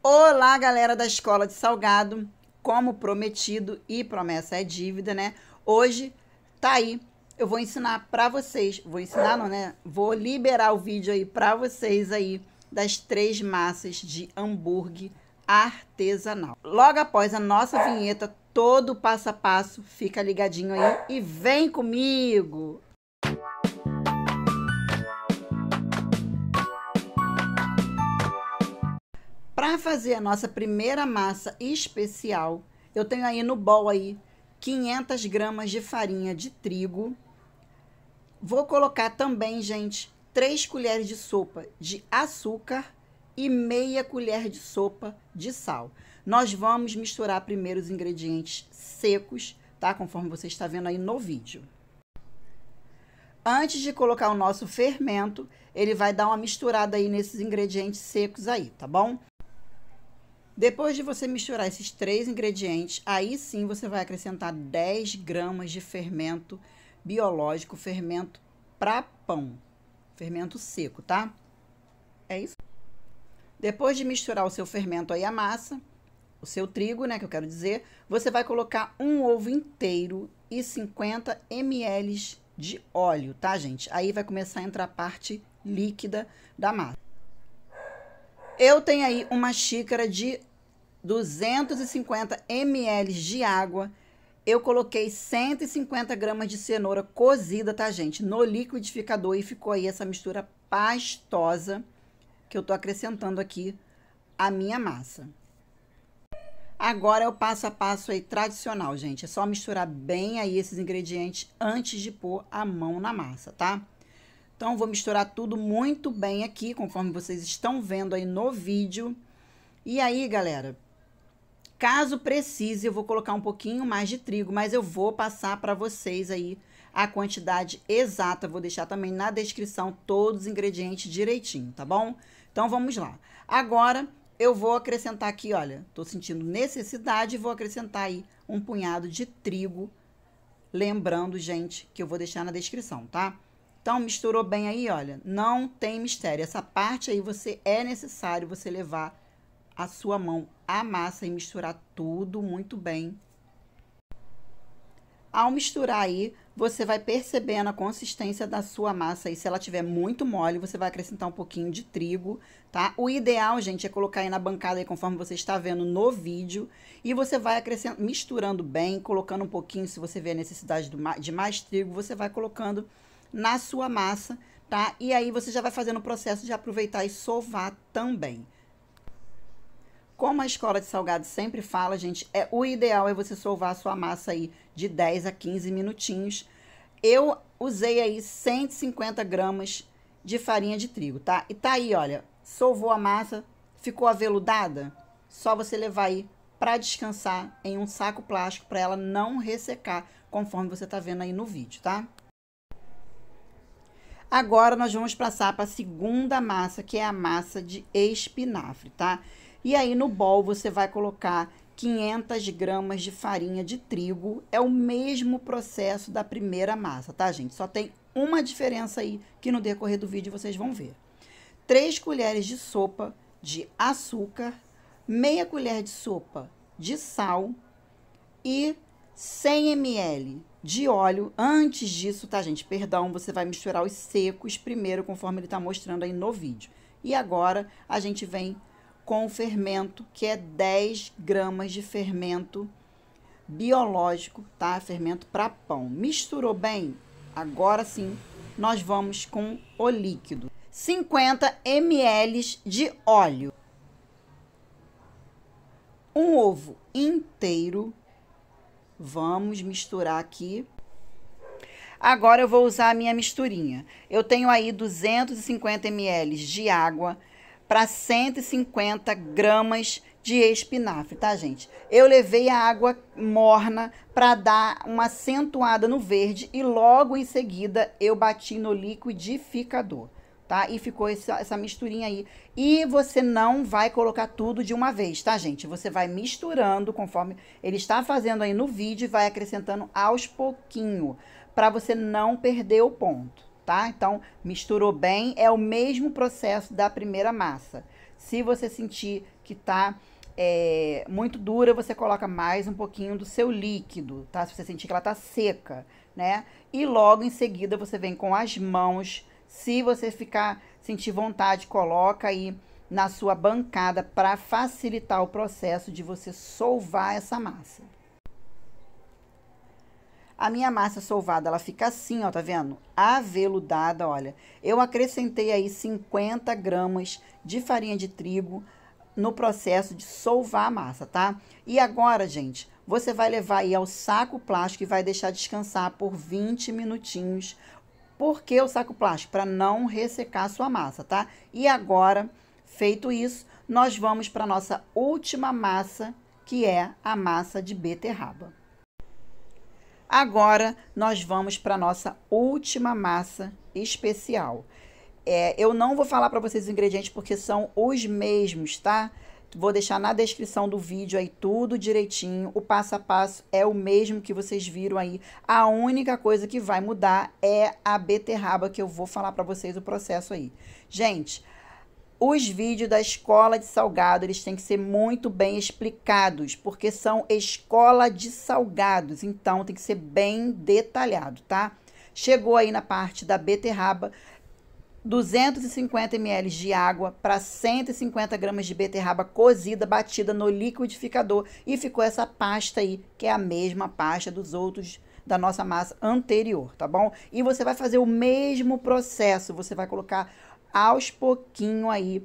Olá, galera da Escola de Salgado. Como prometido e promessa é dívida, né? Hoje tá aí. Eu vou ensinar para vocês, vou ensinar não, né? Vou liberar o vídeo aí para vocês aí das três massas de hambúrguer artesanal. Logo após a nossa vinheta, todo o passo a passo, fica ligadinho aí e vem comigo. Para fazer a nossa primeira massa especial, eu tenho aí no bol aí 500 gramas de farinha de trigo. Vou colocar também, gente, 3 colheres de sopa de açúcar e meia colher de sopa de sal. Nós vamos misturar primeiro os ingredientes secos, tá? Conforme você está vendo aí no vídeo. Antes de colocar o nosso fermento, ele vai dar uma misturada aí nesses ingredientes secos aí, tá bom? Depois de você misturar esses três ingredientes, aí sim você vai acrescentar 10 gramas de fermento biológico, fermento para pão, fermento seco, tá? É isso. Depois de misturar o seu fermento aí a massa, o seu trigo, né, que eu quero dizer, você vai colocar um ovo inteiro e 50 ml de óleo, tá, gente? Aí vai começar a entrar a parte líquida da massa. Eu tenho aí uma xícara de 250 ml de água. Eu coloquei 150 gramas de cenoura cozida, tá, gente? No liquidificador e ficou aí essa mistura pastosa que eu tô acrescentando aqui à minha massa. Agora é o passo a passo aí tradicional, gente. É só misturar bem aí esses ingredientes antes de pôr a mão na massa, tá? Então, vou misturar tudo muito bem aqui, conforme vocês estão vendo aí no vídeo. E aí, galera, Caso precise, eu vou colocar um pouquinho mais de trigo, mas eu vou passar para vocês aí a quantidade exata. vou deixar também na descrição todos os ingredientes direitinho, tá bom? Então vamos lá. Agora eu vou acrescentar aqui, olha, tô sentindo necessidade e vou acrescentar aí um punhado de trigo. Lembrando, gente, que eu vou deixar na descrição, tá? Então misturou bem aí, olha, não tem mistério. Essa parte aí você é necessário você levar a sua mão a massa e misturar tudo muito bem. Ao misturar aí, você vai percebendo a consistência da sua massa. E se ela tiver muito mole, você vai acrescentar um pouquinho de trigo, tá? O ideal, gente, é colocar aí na bancada, aí, conforme você está vendo no vídeo. E você vai acrescentando, misturando bem, colocando um pouquinho, se você vê a necessidade de mais trigo, você vai colocando na sua massa, tá? E aí você já vai fazendo o processo de aproveitar e sovar também. Como a escola de salgado sempre fala, gente, é o ideal é você solvar a sua massa aí de 10 a 15 minutinhos. Eu usei aí 150 gramas de farinha de trigo, tá? E tá aí, olha, solvou a massa, ficou aveludada, só você levar aí para descansar em um saco plástico para ela não ressecar, conforme você tá vendo aí no vídeo, tá? Agora nós vamos passar para a segunda massa, que é a massa de espinafre, tá? E aí no bol você vai colocar 500 gramas de farinha de trigo. É o mesmo processo da primeira massa, tá, gente? Só tem uma diferença aí que no decorrer do vídeo vocês vão ver. 3 colheres de sopa de açúcar, meia colher de sopa de sal e 100 ml de óleo. Antes disso, tá, gente? Perdão, você vai misturar os secos primeiro, conforme ele tá mostrando aí no vídeo. E agora a gente vem com o fermento, que é 10 gramas de fermento biológico, tá? Fermento para pão. Misturou bem? Agora sim, nós vamos com o líquido. 50 ml de óleo. Um ovo inteiro. Vamos misturar aqui. Agora eu vou usar a minha misturinha. Eu tenho aí 250 ml de água, para 150 gramas de espinafre, tá, gente? Eu levei a água morna para dar uma acentuada no verde e logo em seguida eu bati no liquidificador, tá? E ficou essa, essa misturinha aí. E você não vai colocar tudo de uma vez, tá, gente? Você vai misturando conforme ele está fazendo aí no vídeo e vai acrescentando aos pouquinho para você não perder o ponto tá? Então, misturou bem, é o mesmo processo da primeira massa. Se você sentir que tá é, muito dura, você coloca mais um pouquinho do seu líquido, tá? Se você sentir que ela tá seca, né? E logo em seguida você vem com as mãos. Se você ficar sentir vontade, coloca aí na sua bancada para facilitar o processo de você solvar essa massa. A minha massa solvada, ela fica assim, ó, tá vendo? Aveludada, olha. Eu acrescentei aí 50 gramas de farinha de trigo no processo de solvar a massa, tá? E agora, gente, você vai levar aí ao saco plástico e vai deixar descansar por 20 minutinhos. Por que o saco plástico? Para não ressecar a sua massa, tá? E agora, feito isso, nós vamos para nossa última massa, que é a massa de beterraba. Agora nós vamos para nossa última massa especial. É, eu não vou falar para vocês os ingredientes porque são os mesmos, tá? Vou deixar na descrição do vídeo aí tudo direitinho. O passo a passo é o mesmo que vocês viram aí. A única coisa que vai mudar é a beterraba que eu vou falar para vocês o processo aí. Gente, os vídeos da escola de salgado, eles têm que ser muito bem explicados, porque são escola de salgados, então tem que ser bem detalhado, tá? Chegou aí na parte da beterraba, 250 ml de água para 150 gramas de beterraba cozida, batida no liquidificador e ficou essa pasta aí, que é a mesma pasta dos outros da nossa massa anterior, tá bom? E você vai fazer o mesmo processo, você vai colocar aos pouquinho aí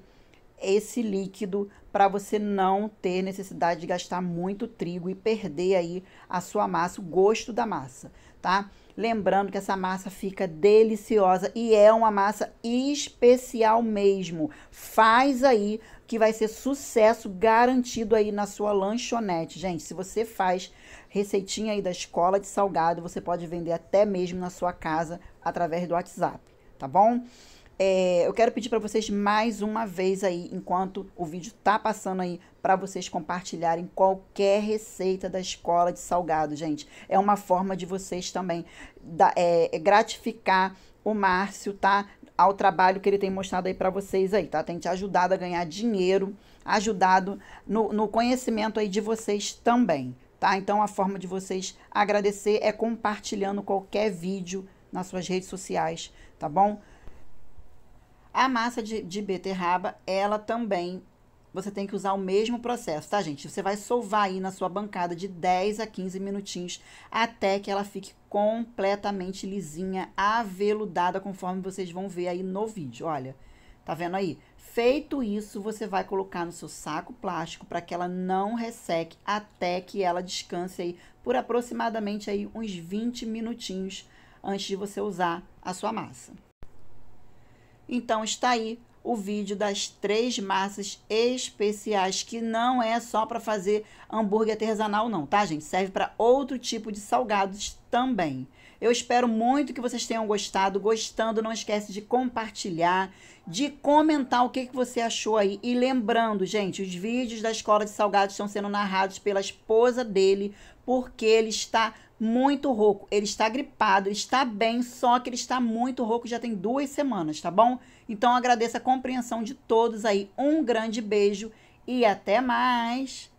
esse líquido para você não ter necessidade de gastar muito trigo e perder aí a sua massa, o gosto da massa, tá? Lembrando que essa massa fica deliciosa e é uma massa especial mesmo. Faz aí que vai ser sucesso garantido aí na sua lanchonete. Gente, se você faz receitinha aí da escola de salgado, você pode vender até mesmo na sua casa através do WhatsApp, tá bom? É, eu quero pedir para vocês mais uma vez aí, enquanto o vídeo tá passando aí, para vocês compartilharem qualquer receita da escola de salgado, gente. É uma forma de vocês também da, é, é gratificar o Márcio, tá? Ao trabalho que ele tem mostrado aí para vocês aí, tá? Tem te ajudado a ganhar dinheiro, ajudado no, no conhecimento aí de vocês também, tá? Então a forma de vocês agradecer é compartilhando qualquer vídeo nas suas redes sociais, tá bom? A massa de, de beterraba, ela também você tem que usar o mesmo processo, tá, gente? Você vai sovar aí na sua bancada de 10 a 15 minutinhos até que ela fique completamente lisinha, aveludada, conforme vocês vão ver aí no vídeo. Olha, tá vendo aí? Feito isso, você vai colocar no seu saco plástico para que ela não resseque até que ela descanse aí por aproximadamente aí uns 20 minutinhos antes de você usar a sua massa. Então está aí o vídeo das três massas especiais, que não é só para fazer hambúrguer artesanal não, tá gente? Serve para outro tipo de salgados também. Eu espero muito que vocês tenham gostado. Gostando, não esquece de compartilhar, de comentar o que, que você achou aí. E lembrando, gente, os vídeos da Escola de Salgados estão sendo narrados pela esposa dele, porque ele está muito rouco. Ele está gripado, está bem, só que ele está muito rouco, já tem duas semanas, tá bom? Então agradeço a compreensão de todos aí. Um grande beijo e até mais!